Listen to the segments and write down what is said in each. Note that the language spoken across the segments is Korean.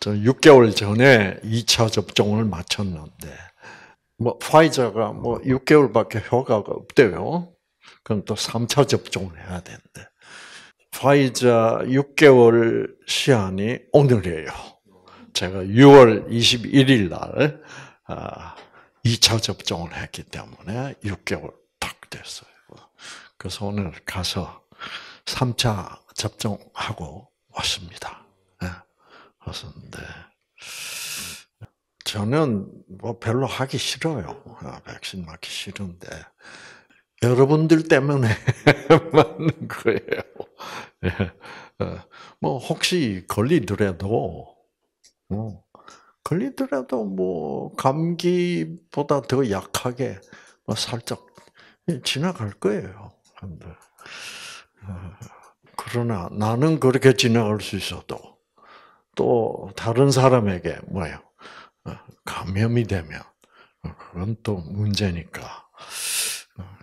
저는 6개월 전에 2차 접종을 마쳤는데, 뭐, 화이자가 뭐 6개월밖에 효과가 없대요. 그럼 또 3차 접종을 해야 되는데, 화이자 6개월 시한이 오늘이에요. 제가 6월 21일 날, 아, 2차 접종을 했기 때문에 6개월 딱 됐어요. 그래서 오늘 가서 3차 접종하고 왔습니다. 왔었는데 저는 뭐 별로 하기 싫어요. 아, 백신 맞기 싫은데 여러분들 때문에 맞는 거예요. 예. 어, 뭐 혹시 걸리더라도 뭐 걸리더라도 뭐 감기보다 더 약하게 뭐 살짝 지나갈 거예요. 어, 그러나 나는 그렇게 지나갈 수 있어도 또 다른 사람에게 뭐예요? 어, 감염이 되면 어, 그건 또 문제니까. 어,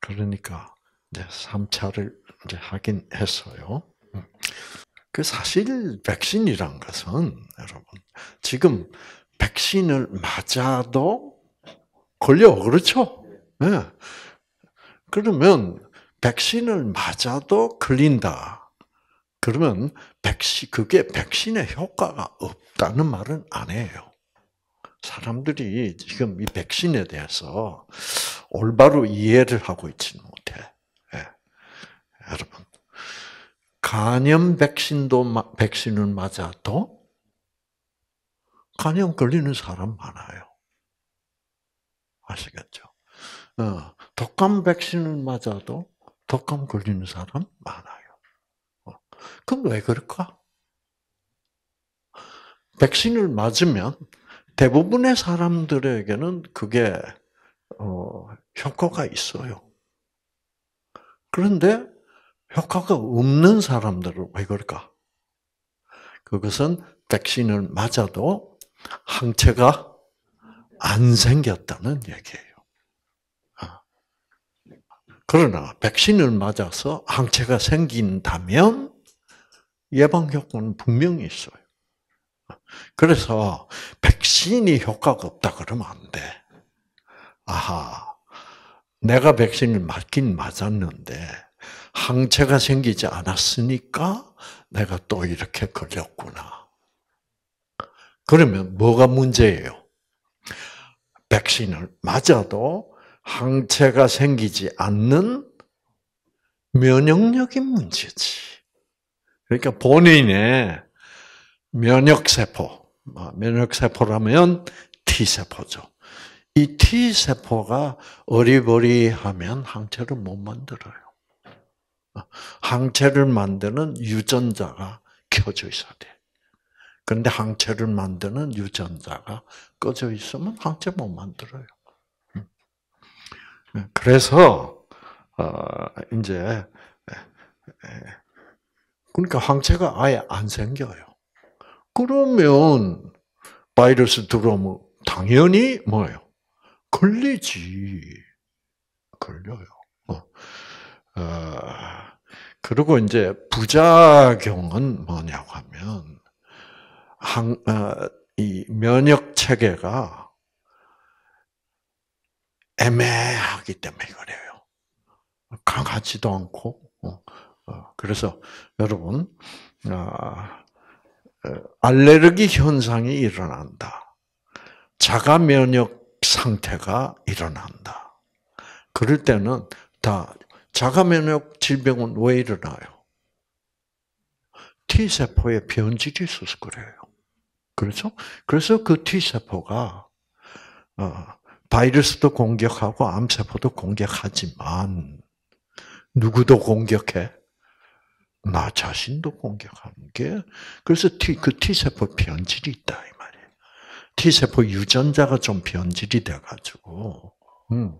그러니까 이제 3차를 이제 하긴 했어요. 음. 그 사실 백신이란 것은 여러분 지금 백신을 맞아도 걸려 그렇죠? 네. 그러면 백신을 맞아도 걸린다. 그러면 백신 그게 백신의 효과가 없다는 말은 아니에요. 사람들이 지금 이 백신에 대해서 올바로 이해를 하고 있지는 못해. 예. 여러분, 간염 백신도 백신은 맞아도 간염 걸리는 사람 많아요. 아시겠죠? 어, 독감 백신을 맞아도 독감 걸리는 사람 많아요. 그럼 왜 그럴까? 백신을 맞으면 대부분의 사람들에게는 그게 어, 효과가 있어요. 그런데 효과가 없는 사람들은 왜 그럴까? 그것은 백신을 맞아도 항체가 안 생겼다는 얘기예요. 아. 그러나 백신을 맞아서 항체가 생긴다면 예방 효과는 분명히 있어요. 그래서 백신이 효과가 없다 그러면 안 돼. 아하, 내가 백신을 맞긴 맞았는데 항체가 생기지 않았으니까 내가 또 이렇게 걸렸구나. 그러면 뭐가 문제예요? 백신을 맞아도 항체가 생기지 않는 면역력이 문제지. 그러니까 본인의 면역세포, 아, 면역세포라면 T세포죠. 이 T세포가 어리버리하면 항체를 못 만들어요. 아, 항체를 만드는 유전자가 켜져 있어야 돼. 그런데 항체를 만드는 유전자가 꺼져 있으면 항체 못 만들어요. 음. 네, 그래서 어, 이제 네, 네, 그러니까 항체가 아예 안 생겨요. 그러면 바이러스 들어오면 당연히 뭐예요? 걸리지. 걸려요. 어. 어. 그리고 이제 부작용은 뭐냐고 하면 항, 어, 이 면역 체계가 애매하기 때문에 그래요. 강하지도 않고 어. 어, 그래서 여러분 아, 어, 알레르기 현상이 일어난다. 자가 면역 상태가 일어난다. 그럴 때는 다 자가 면역 질병은 왜 일어나요? T 세포의 변질이 있어서 그래요. 그렇죠? 그래서 그 T 세포가 어, 바이러스도 공격하고 암세포도 공격하지만 누구도 공격해? 나 자신도 공격하는 게 그래서 그 T세포 변질이 있다 이 말이에요. T세포 유전자가 좀 변질이 돼가지고 음.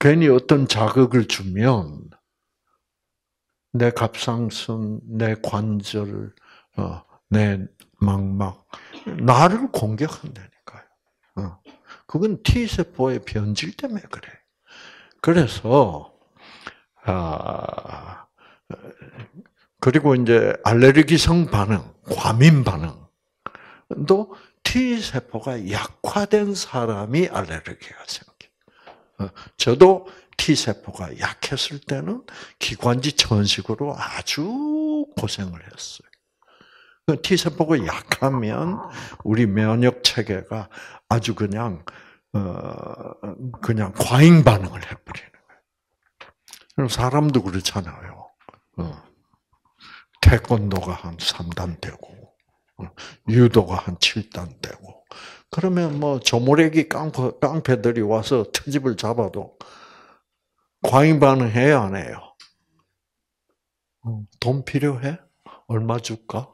괜히 어떤 자극을 주면 내 갑상선, 내 관절, 어, 내 망막 나를 공격한다니까요. 어. 그건 T세포의 변질 때문에 그래. 그래서 아, 그리고 이제 알레르기성 반응, 과민 반응도 T 세포가 약화된 사람이 알레르기가 생겨. 어, 저도 T 세포가 약했을 때는 기관지 천식으로 아주 고생을 했어요. 그 T 세포가 약하면 우리 면역 체계가 아주 그냥 어 그냥 과잉 반응을 해버리는. 여러 사람도 그렇잖아요. 어. 태권도가 한 3단 되고, 어. 유도가 한 7단 되고, 그러면 뭐 조모래기 깡패, 깡패들이 와서 트집을 잡아도 과잉 반응해야 안 해요? 어, 돈 필요해? 얼마 줄까?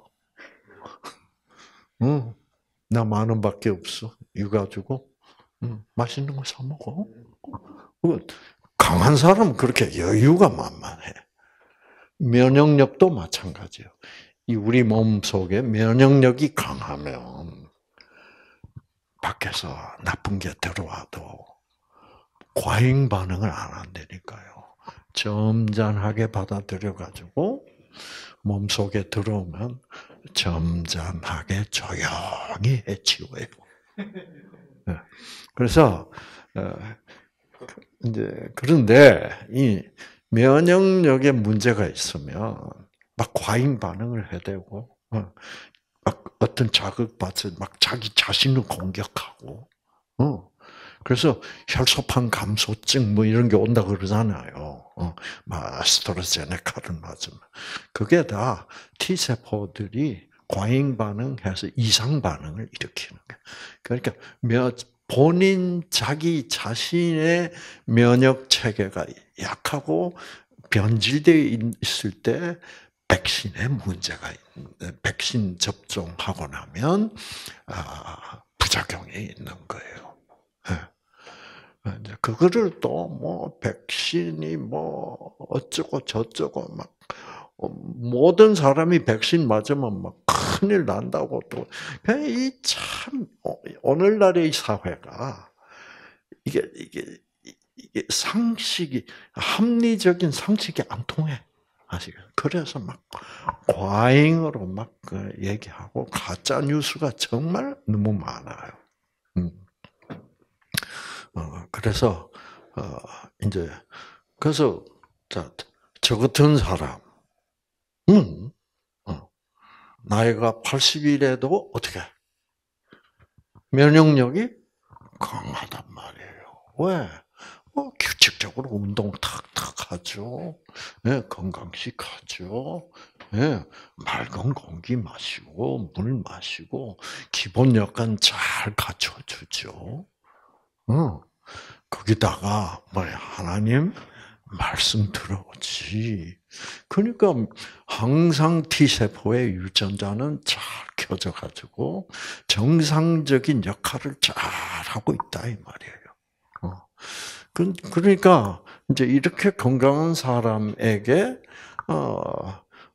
응, 나만 원밖에 없어. 육아 주고, 응, 맛있는 거 사 먹어. 강한 사람은 그렇게 여유가 만만해. 면역력도 마찬가지예요. 이 우리 몸 속에 면역력이 강하면 밖에서 나쁜 게 들어와도 과잉 반응을 안 한다니까요. 점잔하게 받아들여 가지고 몸 속에 들어오면 점잔하게 조용히 해치워요. 네. 그래서 어, 이제 그런데 이 면역력에 문제가 있으면 막 과잉 반응을 해대고 어, 막 어떤 자극 받을 막 자기 자신을 공격하고 어. 그래서 혈소판 감소증 뭐 이런 게 온다 그러잖아요. 어, 마스토르제네카를 맞으면 그게 다 T 세포들이 과잉 반응해서 이상 반응을 일으키는 거예요. 그러니까 몇 본인 자기 자신의 면역 체계가 약하고 변질되어 있을 때 백신에 문제가 있는, 백신 접종하고 나면 아, 부작용이 있는 거예요. 예. 그거를 또뭐 백신이 뭐 어쩌고 저쩌고 막 어, 모든 사람이 백신 맞으면 막 큰일 난다고 또 그냥 이참 어, 오늘날의 사회가 이게 이게 이게 상식이 합리적인 상식이 안 통해 아시겠 그래서 막 과잉으로 막 그 얘기하고 가짜 뉴스가 정말 너무 많아요. 음. 어, 그래서 어, 이제 그래서 자저 같은 사람 응. 어. 나이가 80일에도 어떻게 면역력이 강하단 말이에요. 왜? 뭐 규칙적으로 운동 탁탁 하죠. 예, 건강식 하죠. 예, 맑은 공기 마시고 물 마시고 기본 여건 잘 갖춰주죠. 응. 거기다가 뭐 하나님 말씀 들어오지. 그러니까 항상 T세포의 유전자는 잘 켜져 가지고 정상적인 역할을 잘 하고 있다 이 말이에요. 어. 그, 그러니까 이제 이렇게 건강한 사람에게 어,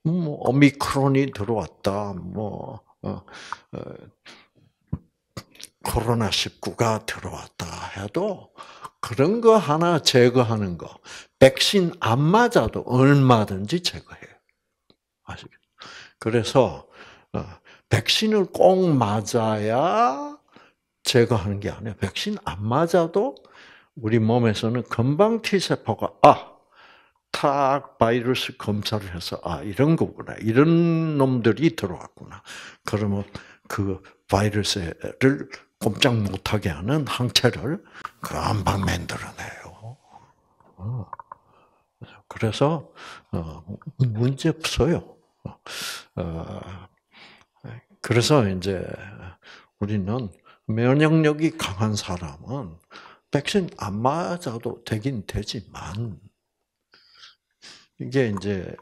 뭐 오미크론이 들어왔다. 뭐 어, 어, 코로나19가 들어왔다 해도 그런 거 하나 제거하는 거, 백신 안 맞아도 얼마든지 제거해요. 아시겠죠? 그래서, 어, 백신을 꼭 맞아야 제거하는 게 아니에요. 백신 안 맞아도 우리 몸에서는 금방 T세포가, 아! 탁 바이러스 검사를 해서, 아, 이런 거구나. 이런 놈들이 들어왔구나. 그러면 그 바이러스를 꼼짝 못하게 하는 항체를 금방 만들어내요. 어. 그래서 어, 문제 없어요. 어, 그래서 이제 우리는 면역력이 강한 사람은 백신 안 맞아도 되긴 되지만 이게 이제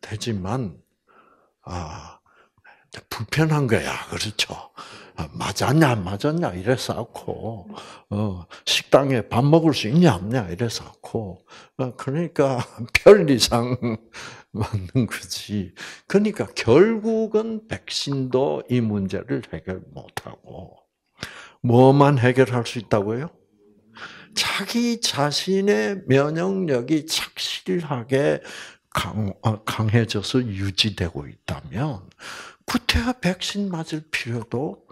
되지만 아 불편한 거야. 그렇죠. 아, 맞았냐, 안 맞았냐, 이래 싸고, 어, 식당에 밥 먹을 수 있냐, 없냐, 이래 싸고, 어, 그러니까 별 이상 맞는 거지. 그러니까 결국은 백신도 이 문제를 해결 못하고, 뭐만 해결할 수 있다고요? 자기 자신의 면역력이 착실하게 강, 어, 강해져서 유지되고 있다면, 구태여 백신 맞을 필요도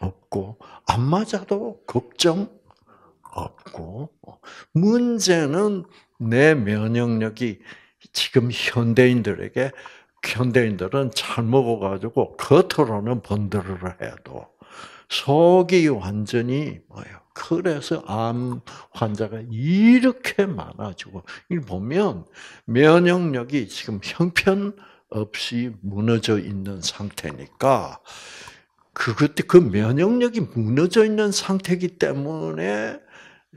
없고 안 맞아도 걱정 없고 문제는 내 면역력이 지금 현대인들에게 현대인들은 잘 먹어가지고 겉으로는 번들을 해도 속이 완전히 뭐요 그래서 암 환자가 이렇게 많아지고 이 보면 면역력이 지금 형편 없이 무너져 있는 상태니까 그것 그 면역력이 무너져 있는 상태이기 때문에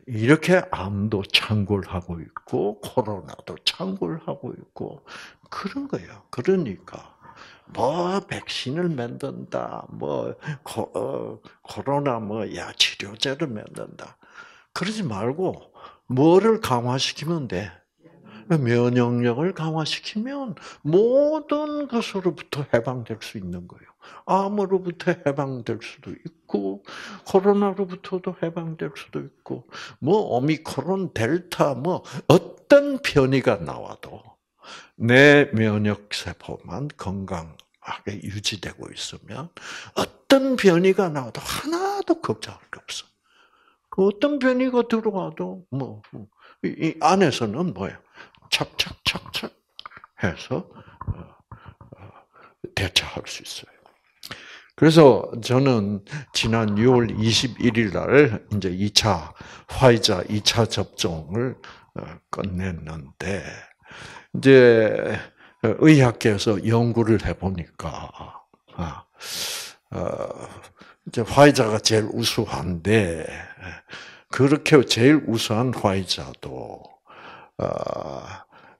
이렇게 암도 창궐하고 있고 코로나도 창궐하고 있고 그런 거예요. 그러니까 뭐 백신을 만든다, 뭐 코, 어, 로나 뭐야 치료제를 만든다. 그러지 말고 뭐를 강화시키면 돼? 면역력을 강화시키면 모든 것으로부터 해방될 수 있는 거예요. 암으로부터 해방될 수도 있고, 코로나로부터도 해방될 수도 있고, 뭐, 오미크론, 델타, 뭐, 어떤 변이가 나와도 내 면역세포만 건강하게 유지되고 있으면 어떤 변이가 나와도 하나도 걱정할 게 없어. 어떤 변이가 들어와도 뭐, 이 안에서는 뭐예요? 착착착착 해서 어, 어, 대처할 수 있어요. 그래서 저는 지난 6월 21일 날 이제 2차 화이자 2차 접종을 어, 끝냈는데 이제 의학계에서 연구를 해 보니까 아, 이제 화이자가 제일 우수한데 그렇게 제일 우수한 화이자도 어,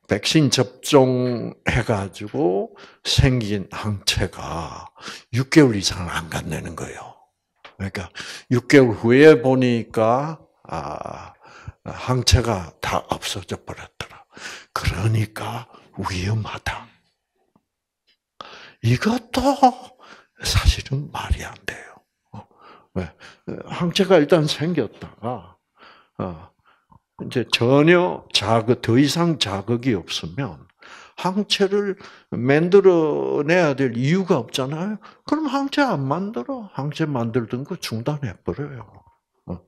백신 접종해가지고 생긴 항체가 6개월 이상을 안 간다는 거예요. 그러니까 6개월 후에 보니까 아, 항체가 다 없어져 버렸더라. 그러니까 위험하다. 이것도 사실은 말이 안 돼요. 어, 어, 항체가 일단 생겼다가 이제 전혀 자극, 더 이상 자극이 없으면 항체를 만들어내야 될 이유가 없잖아요. 그럼 항체 안 만들어. 항체 만들던 거 중단해버려요. 어.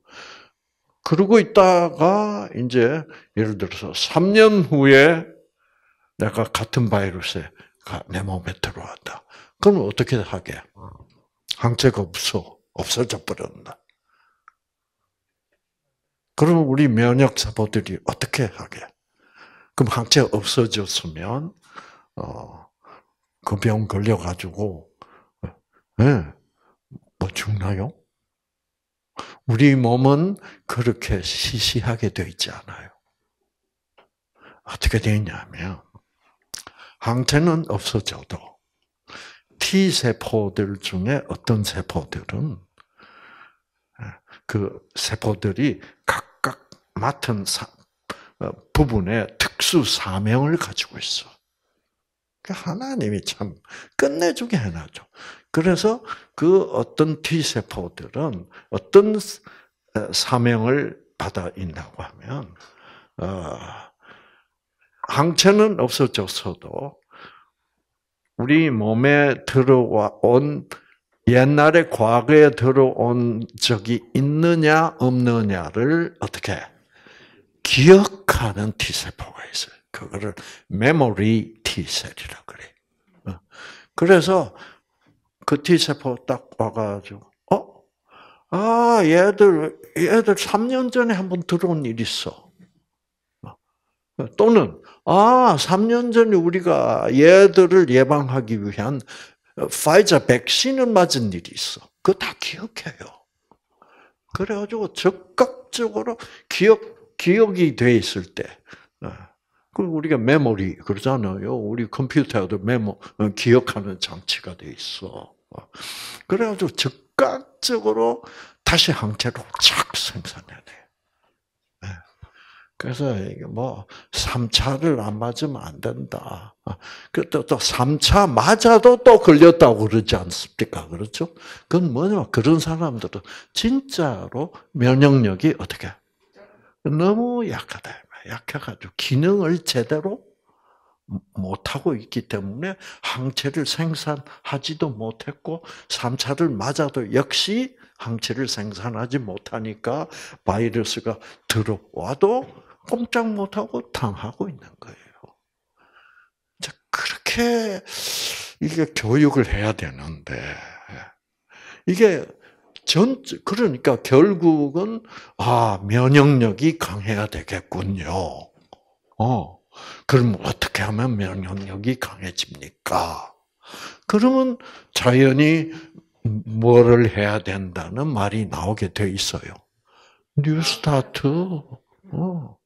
그러고 있다가 이제 예를 들어서 3년 후에 내가 같은 바이러스에 내 몸에 들어왔다. 그럼 어떻게 하게? 항체가 없어. 없어져 버렸다. 그러면 우리 면역세포들이 어떻게 하게? 그럼 항체 없어졌으면, 어, 그 병 걸려가지고, 예, 네, 뭐 죽나요? 우리 몸은 그렇게 시시하게 되어 있지 않아요. 어떻게 되냐면, 항체는 없어져도, T세포들 중에 어떤 세포들은, 예, 그 세포들이 각 맡은 사, 어, 부분에 특수 사명을 가지고 있어. 그러니까 하나님이 참 끝내주게 해놔죠. 그래서 그 어떤 T세포들은 어떤 어, 사명을 받아 있다고 하면, 어, 항체는 없어졌어도 우리 몸에 들어온 옛날에 과거에 들어온 적이 있느냐 없느냐를 어떻게 기억하는 T세포가 있어요. 그거를 메모리 T셀이라고 그래. 어. 그래서 그 T세포 딱 와가지고, 어? 아, 얘들, 얘들 3년 전에 한번 들어온 일 있어. 어. 또는, 아, 3년 전에 우리가 얘들을 예방하기 위한 파이자 백신을 맞은 일이 있어. 그거 다 기억해요. 그래가지고 적극적으로 기억 기억이 돼 있을 때. 그 우리가 메모리 그러잖아요. 우리 컴퓨터도 메모 어, 기억하는 장치가 돼 있어. 어. 그래가지고 즉각적으로 다시 항체로 착 생산해야 예. 그래서 이게 뭐 3차를 안 맞으면 안 된다. 그또 또 3차 맞아도 또 걸렸다고 그러지 않습니까? 그렇죠? 그건 뭐냐? 그런 사람들은 진짜로 면역력이 어떻게 너무 약하다. 약해가지고 기능을 제대로 못하고 있기 때문에 항체를 생산하지도 못했고 3차를 맞아도 역시 항체를 생산하지 못하니까 바이러스가 들어와도 꼼짝 못하고 당하고 있는 거예요. 그렇게 이게 교육을 해야 되는데 이게 전, 그러니까 결국은, 아, 면역력이 강해야 되겠군요. 어. 그럼 어떻게 하면 면역력이 강해집니까? 그러면 자연히 뭐를 해야 된다는 말이 나오게 돼 있어요. 뉴 스타트. 어.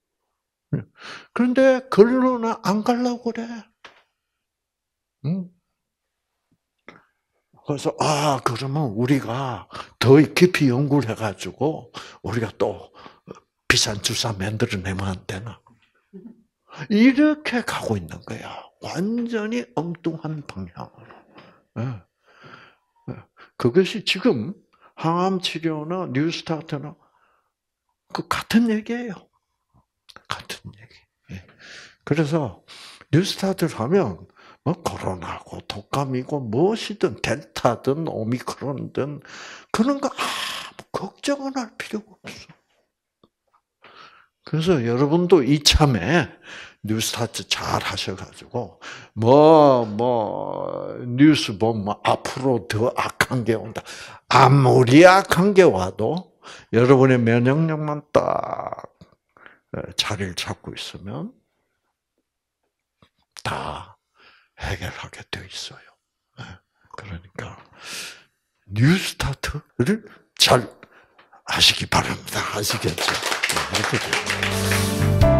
그런데 근로는 안 가려고 그래. 응? 그래서 아 그러면 우리가 더 깊이 연구를 해가지고 우리가 또 비싼 주사 만들어내면 안 되나? 이렇게 가고 있는 거야. 완전히 엉뚱한 방향으로. 예. 예. 그것이 지금 항암 치료나 뉴스타트나 그 같은 얘기예요. 같은 얘기. 예. 그래서 뉴스타트를 하면 뭐 코로나고 독감이고 무엇이든 델타든 오미크론든 그런 거 아무 걱정은 할 필요가 없어. 그래서 여러분도 이참에 뉴스타트 잘 하셔가지고 뭐뭐 뭐 뉴스 보면 뭐 앞으로 더 악한 게 온다. 아무리 악한 게 와도 여러분의 면역력만 딱 어, 자리를 잡고 있으면 다 해결하게 되어 있어요. 예, 그러니까 뉴스타트를 잘 아시기 바랍니다. 아시겠죠? 네,